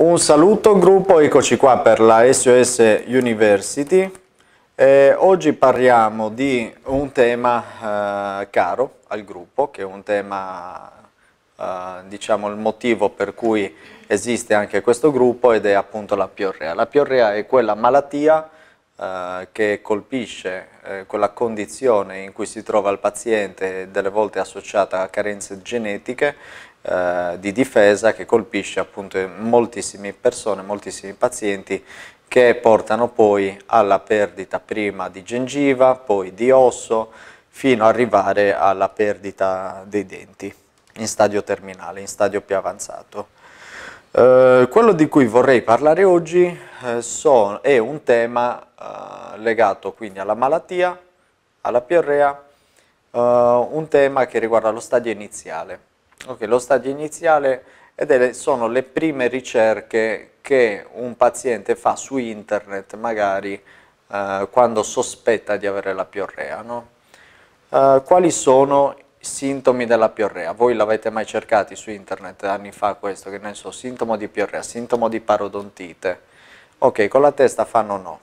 Un saluto gruppo, eccoci qua per la SOS University. E oggi parliamo di un tema eh, caro al gruppo, che è un tema, eh, diciamo, il motivo per cui esiste anche questo gruppo ed è appunto la piorrea. La piorrea è quella malattia eh, che colpisce eh, quella condizione in cui si trova il paziente, delle volte associata a carenze genetiche, eh, di difesa che colpisce appunto moltissime persone, moltissimi pazienti che portano poi alla perdita prima di gengiva, poi di osso, fino ad arrivare alla perdita dei denti in stadio terminale, in stadio più avanzato. Eh, quello di cui vorrei parlare oggi eh, so, è un tema eh, legato quindi alla malattia, alla piorrea, eh, un tema che riguarda lo stadio iniziale. Ok, lo stadio iniziale delle, sono le prime ricerche che un paziente fa su internet magari eh, quando sospetta di avere la piorrea. No? Eh, quali sono i sintomi della piorrea? Voi l'avete mai cercato su internet anni fa questo, che ne so, sintomo di piorrea, sintomo di parodontite. Ok, con la testa fanno no.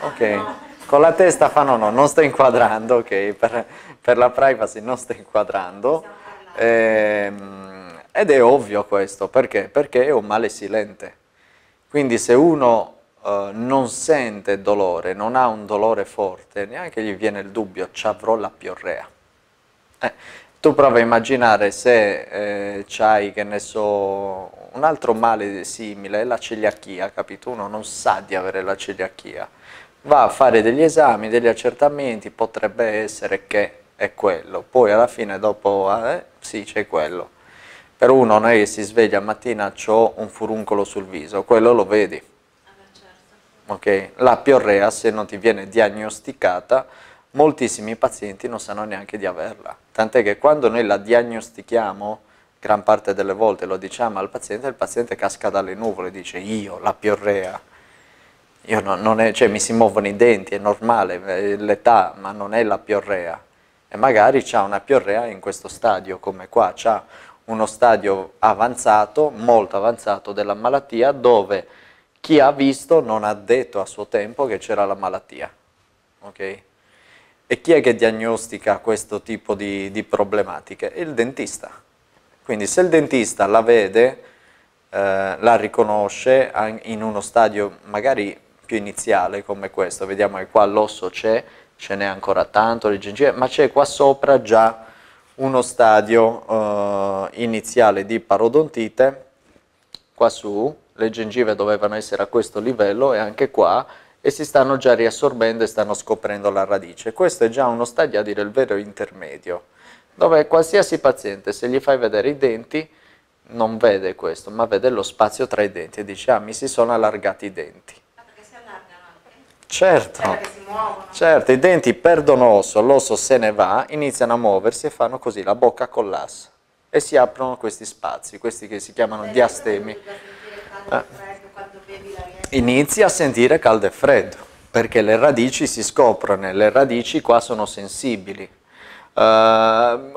Ok. con la testa fanno no, non sto inquadrando, ok, per, per, la privacy non sto inquadrando. Ehm, ed è ovvio questo, perché? Perché è un male silente. Quindi se uno eh, non sente dolore, non ha un dolore forte, neanche gli viene il dubbio, ci avrò la piorrea. Eh, tu prova a immaginare se eh, hai, che ne so, un altro male simile, la celiachia, capito? Uno non sa di avere la celiachia, va a fare degli esami, degli accertamenti, potrebbe essere che è quello, poi alla fine dopo eh, sì c'è quello. Per uno non è che si sveglia mattina ho un furuncolo sul viso, quello lo vedi. Ah, certo. okay? La piorrea se non ti viene diagnosticata, moltissimi pazienti non sanno neanche di averla. Tant'è che quando noi la diagnostichiamo, gran parte delle volte lo diciamo al paziente, il paziente casca dalle nuvole, dice io, la piorrea. Io non, non è, cioè, mi si muovono i denti, è normale, l'età, ma non è la piorrea e magari c'ha una piorrea in questo stadio come qua, c'ha uno stadio avanzato, molto avanzato della malattia dove chi ha visto non ha detto a suo tempo che c'era la malattia. ok? E chi è che diagnostica questo tipo di, di problematiche? Il dentista. Quindi se il dentista la vede, eh, la riconosce in uno stadio magari più iniziale come questo, vediamo che qua l'osso c'è, ce n'è ancora tanto le gengive, ma c'è qua sopra già uno stadio eh, iniziale di parodontite, qua su le gengive dovevano essere a questo livello e anche qua e si stanno già riassorbendo e stanno scoprendo la radice. Questo è già uno stadio a dire il vero intermedio, dove qualsiasi paziente se gli fai vedere i denti non vede questo, ma vede lo spazio tra i denti e dice ah mi si sono allargati i denti. Certo, certo, i denti perdono osso, l'osso se ne va, iniziano a muoversi e fanno così, la bocca collassa e si aprono questi spazi, questi che si chiamano Beh, diastemi. Eh. Inizi a sentire caldo e freddo, perché le radici si scoprono, le radici qua sono sensibili. Uh,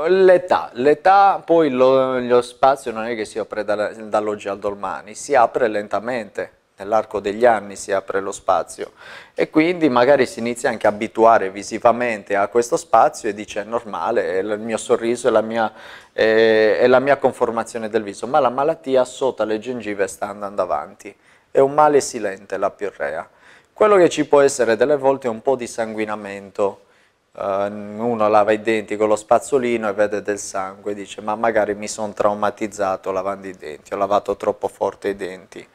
l'età, l'età poi lo, lo, spazio non è che si apre dall'oggi al domani, si apre lentamente nell'arco degli anni si apre lo spazio e quindi magari si inizia anche a abituare visivamente a questo spazio e dice è normale, è il mio sorriso è la mia, è, è la mia conformazione del viso, ma la malattia sotto le gengive sta andando avanti, è un male silente la piorrea. Quello che ci può essere delle volte è un po' di sanguinamento, eh, uno lava i denti con lo spazzolino e vede del sangue, dice ma magari mi sono traumatizzato lavando i denti, ho lavato troppo forte i denti.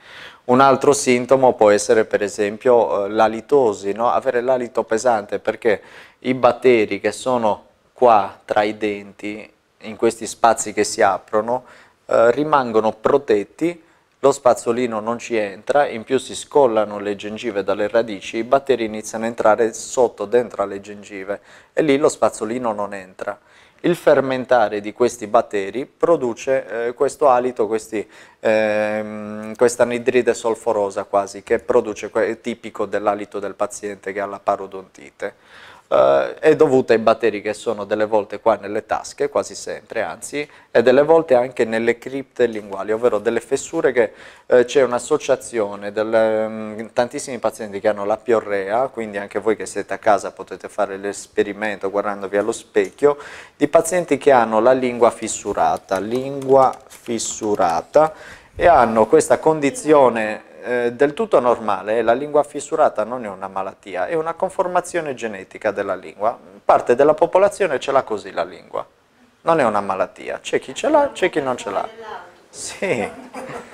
Un altro sintomo può essere per esempio eh, l'alitosi, no? avere l'alito pesante perché i batteri che sono qua tra i denti, in questi spazi che si aprono, eh, rimangono protetti lo spazzolino non ci entra, in più si scollano le gengive dalle radici, i batteri iniziano a entrare sotto, dentro alle gengive e lì lo spazzolino non entra. Il fermentare di questi batteri produce eh, questo alito, questi, eh, questa anidride solforosa quasi, che produce, è tipico dell'alito del paziente che ha la parodontite eh, è dovuta ai batteri che sono delle volte qua nelle tasche, quasi sempre anzi, e delle volte anche nelle cripte linguali, ovvero delle fessure che eh, c'è un'associazione, mm, tantissimi pazienti che hanno la piorrea, quindi anche voi che siete a casa potete fare l'esperimento guardandovi allo specchio, di pazienti che hanno la lingua fissurata, lingua fissurata, e hanno questa condizione eh, del tutto normale, eh, la lingua fissurata non è una malattia, è una conformazione genetica della lingua. Parte della popolazione ce l'ha così la lingua, non è una malattia. C'è chi ce l'ha, c'è chi non ce l'ha. Sì.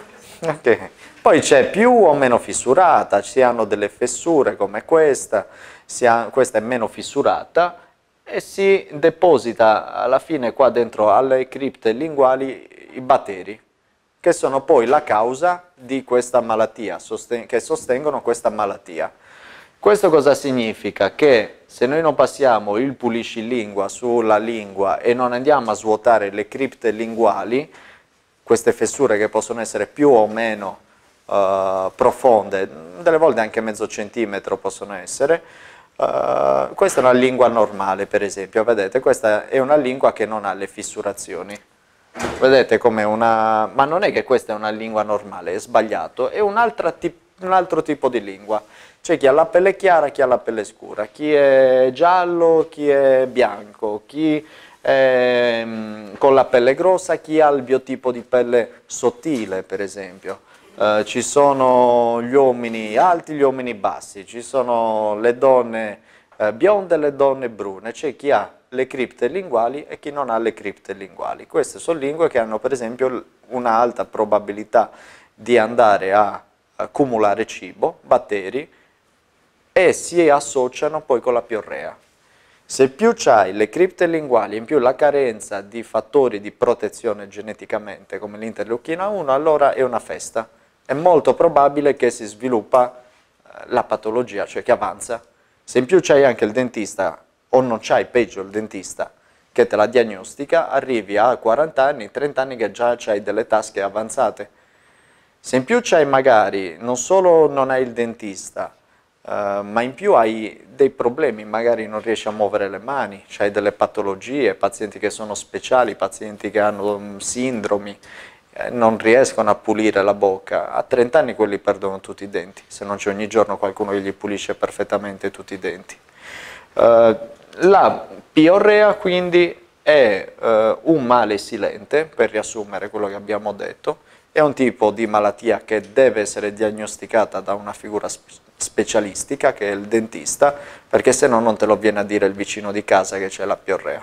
Okay. Poi c'è più o meno fissurata, si hanno delle fessure come questa, ha, questa è meno fissurata e si deposita alla fine qua dentro alle cripte linguali i batteri che sono poi la causa di questa malattia, sosten che sostengono questa malattia. Questo cosa significa? Che se noi non passiamo il pulisci lingua sulla lingua e non andiamo a svuotare le cripte linguali, queste fessure che possono essere più o meno uh, profonde, delle volte anche mezzo centimetro possono essere, Uh, questa è una lingua normale, per esempio, vedete, questa è una lingua che non ha le fissurazioni. Vedete come una... ma non è che questa è una lingua normale, è sbagliato, è un, tip... un altro tipo di lingua. C'è chi ha la pelle chiara, chi ha la pelle scura, chi è giallo, chi è bianco, chi è mm, con la pelle grossa, chi ha il biotipo di pelle sottile, per esempio. Eh, ci sono gli uomini alti, gli uomini bassi, ci sono le donne eh, bionde e le donne brune, c'è chi ha le cripte linguali e chi non ha le cripte linguali. Queste sono lingue che hanno per esempio un'alta probabilità di andare a accumulare cibo, batteri, e si associano poi con la piorrea. Se più hai le cripte linguali in più la carenza di fattori di protezione geneticamente come l'interleuchina 1, allora è una festa. È molto probabile che si sviluppa eh, la patologia, cioè che avanza. Se in più c'hai anche il dentista o non c'hai peggio il dentista che te la diagnostica, arrivi a 40 anni, 30 anni che già hai delle tasche avanzate. Se in più c'hai magari, non solo non hai il dentista, eh, ma in più hai dei problemi, magari non riesci a muovere le mani, hai delle patologie, pazienti che sono speciali, pazienti che hanno mm, sindromi, eh, non riescono a pulire la bocca. A 30 anni quelli perdono tutti i denti, se non c'è ogni giorno qualcuno che gli pulisce perfettamente tutti i denti. Eh, la piorrea quindi è eh, un male silente, per riassumere quello che abbiamo detto, è un tipo di malattia che deve essere diagnosticata da una figura sp specialistica, che è il dentista, perché se no non te lo viene a dire il vicino di casa che c'è la piorrea.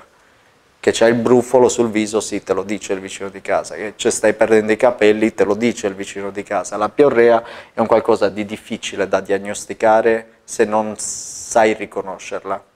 Che c'è il brufolo sul viso, sì, te lo dice il vicino di casa. Che ci stai perdendo i capelli, te lo dice il vicino di casa. La piorrea è un qualcosa di difficile da diagnosticare se non sai riconoscerla.